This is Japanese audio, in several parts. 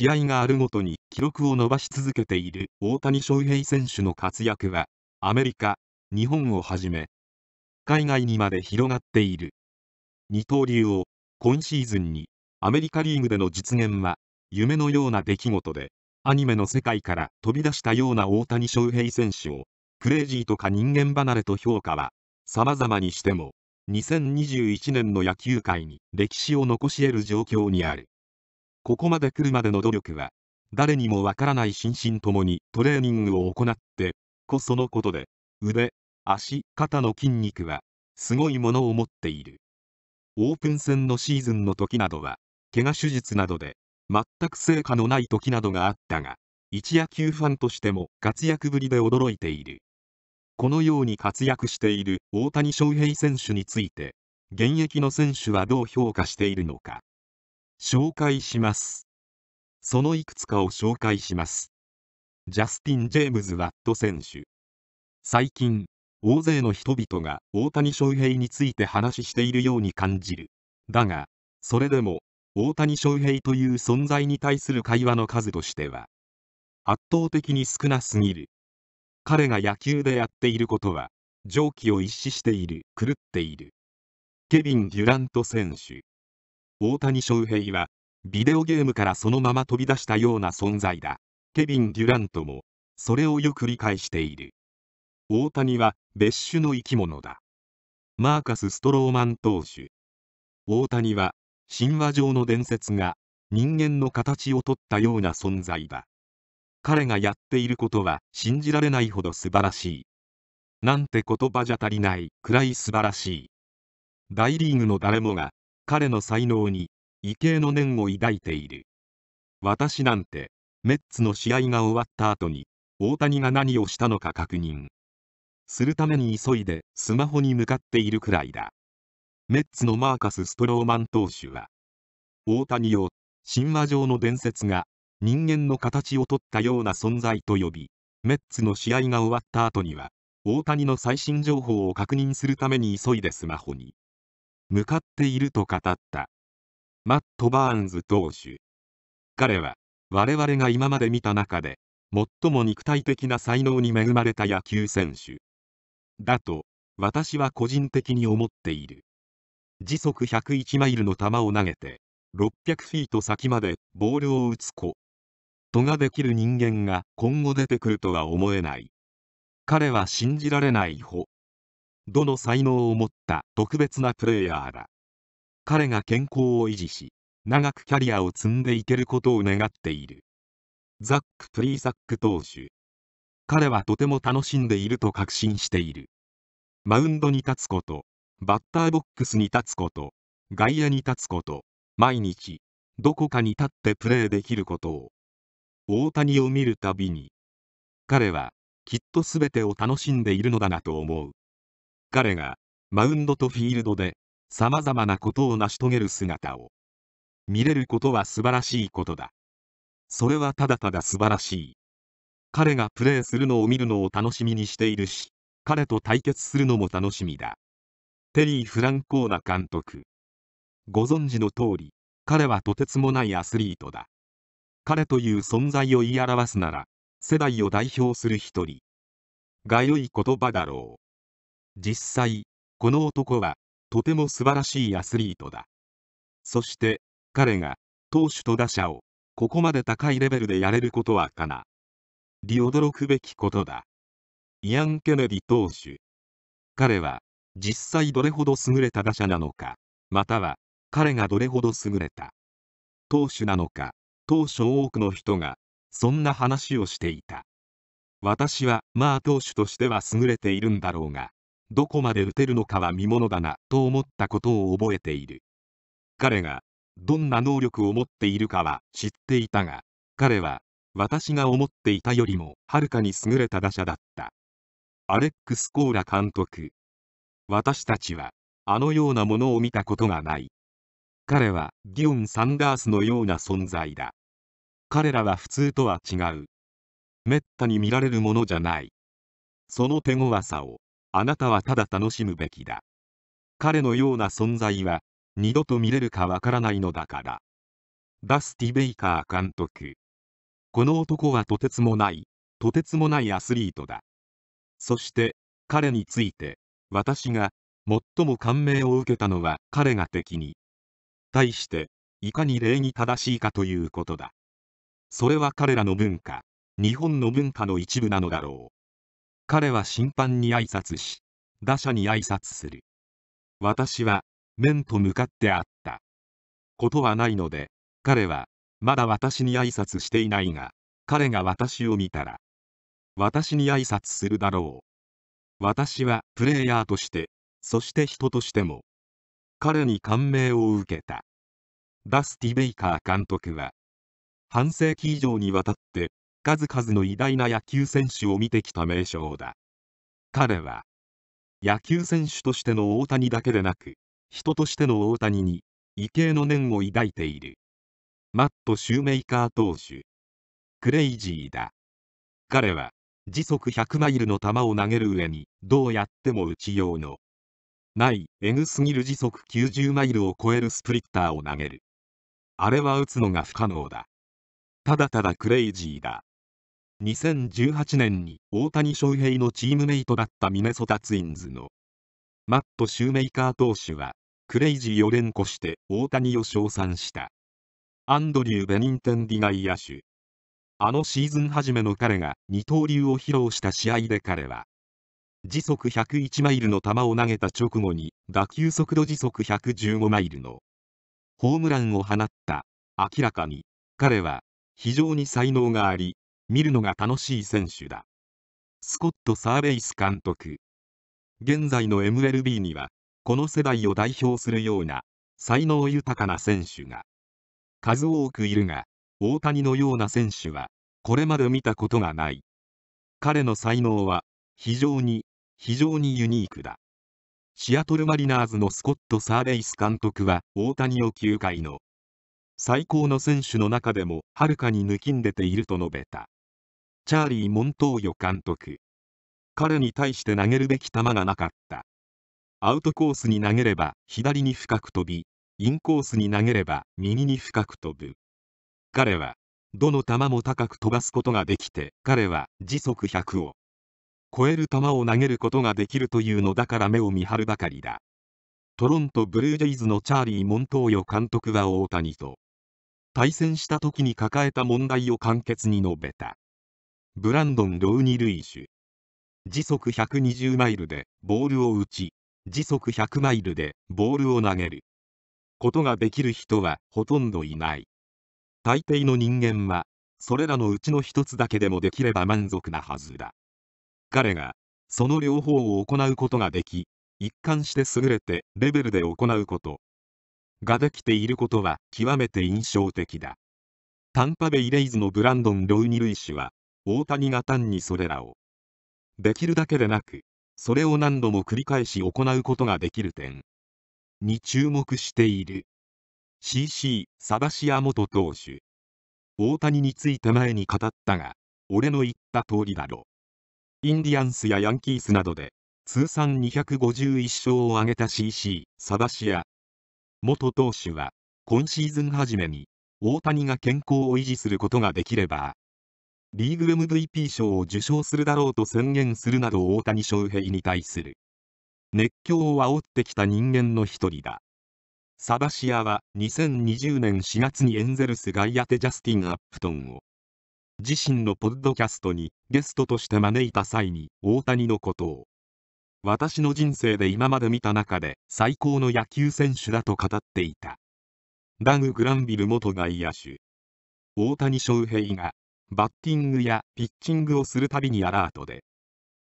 試合があるごとに記録を伸ばし続けている大谷翔平選手の活躍は、アメリカ、日本をはじめ、海外にまで広がっている。二刀流を今シーズンにアメリカリーグでの実現は夢のような出来事でアニメの世界から飛び出したような大谷翔平選手をクレイジーとか人間離れと評価は様々にしても2021年の野球界に歴史を残し得る状況にある。ここまで来るまでの努力は、誰にもわからない心身ともにトレーニングを行ってこそのことで、腕、足、肩の筋肉は、すごいものを持っている。オープン戦のシーズンの時などは、怪我手術などで、全く成果のない時などがあったが、一野球ファンとしても活躍ぶりで驚いている。このように活躍している大谷翔平選手について、現役の選手はどう評価しているのか。紹介します。そのいくつかを紹介します。ジャスティン・ジェームズ・ワット選手。最近、大勢の人々が大谷翔平について話しているように感じる。だが、それでも、大谷翔平という存在に対する会話の数としては、圧倒的に少なすぎる。彼が野球でやっていることは、常軌を一視している、狂っている。ケビン・デュラント選手。大谷翔平は、ビデオゲームからそのまま飛び出したような存在だ。ケビン・デュラントも、それをよく理解している。大谷は別種の生き物だ。マーカス・ストローマン投手。大谷は、神話上の伝説が、人間の形をとったような存在だ。彼がやっていることは信じられないほど素晴らしい。なんて言葉じゃ足りないくらい素晴らしい。大リーグの誰もが彼の才能に畏敬の念を抱いている私なんてメッツの試合が終わった後に大谷が何をしたのか確認するために急いでスマホに向かっているくらいだメッツのマーカス・ストローマン投手は大谷を神話上の伝説が人間の形をとったような存在と呼びメッツの試合が終わった後には大谷の最新情報を確認するために急いでスマホに向かっていると語ったマット・バーンズ投手彼は我々が今まで見た中で最も肉体的な才能に恵まれた野球選手だと私は個人的に思っている時速101マイルの球を投げて600フィート先までボールを打つ子とができる人間が今後出てくるとは思えない彼は信じられないほどの才能を持った特別なプレイヤーだ彼が健康を維持し長くキャリアを積んでいけることを願っているザック・プリーザック投手彼はとても楽しんでいると確信しているマウンドに立つことバッターボックスに立つこと外野に立つこと毎日どこかに立ってプレーできることを大谷を見るたびに彼はきっと全てを楽しんでいるのだなと思う彼がマウンドとフィールドで様々なことを成し遂げる姿を見れることは素晴らしいことだ。それはただただ素晴らしい。彼がプレーするのを見るのを楽しみにしているし、彼と対決するのも楽しみだ。テリー・フランコーナ監督。ご存知の通り、彼はとてつもないアスリートだ。彼という存在を言い表すなら、世代を代表する一人。がよい言葉だろう。実際この男はとても素晴らしいアスリートだそして彼が投手と打者をここまで高いレベルでやれることはかなり驚くべきことだイアン・ケネディ投手彼は実際どれほど優れた打者なのかまたは彼がどれほど優れた投手なのか当初多くの人がそんな話をしていた私はまあ投手としては優れているんだろうがどこまで打てるのかは見ものだなと思ったことを覚えている彼がどんな能力を持っているかは知っていたが彼は私が思っていたよりもはるかに優れた打者だったアレックス・コーラ監督私たちはあのようなものを見たことがない彼はギオン・サンダースのような存在だ彼らは普通とは違うめったに見られるものじゃないその手強さをあなたはただ楽しむべきだ。彼のような存在は、二度と見れるかわからないのだから。ダスティ・ベイカー監督。この男はとてつもない、とてつもないアスリートだ。そして、彼について、私が、最も感銘を受けたのは彼が敵に。対して、いかに礼儀正しいかということだ。それは彼らの文化、日本の文化の一部なのだろう。彼は審判に挨拶し、打者に挨拶する。私は、面と向かってあった。ことはないので、彼は、まだ私に挨拶していないが、彼が私を見たら、私に挨拶するだろう。私はプレイヤーとして、そして人としても、彼に感銘を受けた。ダスティ・ベイカー監督は、半世紀以上にわたって数々の偉大な野球選手を見てきた名将だ彼は野球選手としての大谷だけでなく人としての大谷に畏敬の念を抱いているマット・シューメイカー投手クレイジーだ彼は時速100マイルの球を投げる上にどうやっても打ちようのないエグすぎる時速90マイルを超えるスプリッターを投げるあれは打つのが不可能だただただクレイジーだ2018年に大谷翔平のチームメイトだったミネソタツインズのマット・シューメイカー投手はクレイジーを連呼して大谷を称賛したアンドリュー・ベニンテンディ外野手あのシーズン初めの彼が二刀流を披露した試合で彼は時速101マイルの球を投げた直後に打球速度時速115マイルのホームランを放った明らかに彼は非常に才能があり見るのが楽しい選手だ。スコット・サーベイス監督。現在の MLB には、この世代を代表するような、才能豊かな選手が、数多くいるが、大谷のような選手は、これまで見たことがない。彼の才能は、非常に、非常にユニークだ。シアトルマリナーズのスコット・サーベイス監督は大谷を球界の最高の選手の中でもはるかに抜きんでていると述べた。チャーリー・モントーヨ監督彼に対して投げるべき球がなかったアウトコースに投げれば左に深く飛びインコースに投げれば右に深く飛ぶ彼はどの球も高く飛ばすことができて彼は時速100を超える球を投げることができるというのだから目を見張るばかりだトロント・ブルージェイズのチャーリー・モントーヨ監督は大谷と対戦した時に抱えた問題を簡潔に述べたブランドン・ロウニ・ルイシュ時速120マイルでボールを打ち時速100マイルでボールを投げることができる人はほとんどいない大抵の人間はそれらのうちの一つだけでもできれば満足なはずだ彼がその両方を行うことができ一貫して優れてレベルで行うことができていることは極めて印象的だタンパベイ・レイズのブランドン・ロウニ・ルイュは大谷が単にそれらをできるだけでなくそれを何度も繰り返し行うことができる点に注目している CC バ志ア元投手大谷について前に語ったが俺の言った通りだろインディアンスやヤンキースなどで通算251勝を挙げた CC バ志ア元投手は今シーズン初めに大谷が健康を維持することができればリーグ MVP 賞を受賞するだろうと宣言するなど大谷翔平に対する熱狂を煽ってきた人間の一人だサバシアは2020年4月にエンゼルス外野手ジャスティン・アップトンを自身のポッドキャストにゲストとして招いた際に大谷のことを私の人生で今まで見た中で最高の野球選手だと語っていたダグ・グランビル元外野手大谷翔平がバッティングやピッチングをするたびにアラートで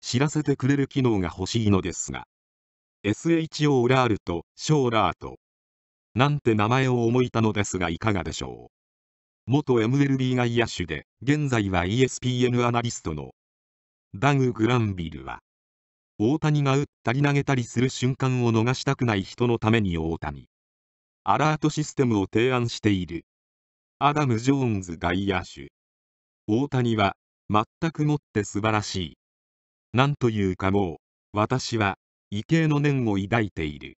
知らせてくれる機能が欲しいのですが SHO ラールとショーラートなんて名前を思いたのですがいかがでしょう元 MLB 外野手で現在は ESPN アナリストのダグ・グランビルは大谷が打ったり投げたりする瞬間を逃したくない人のために大谷アラートシステムを提案しているアダム・ジョーンズ外野手大谷は全くもって素晴らしい。なんというかもう、私は畏敬の念を抱いている。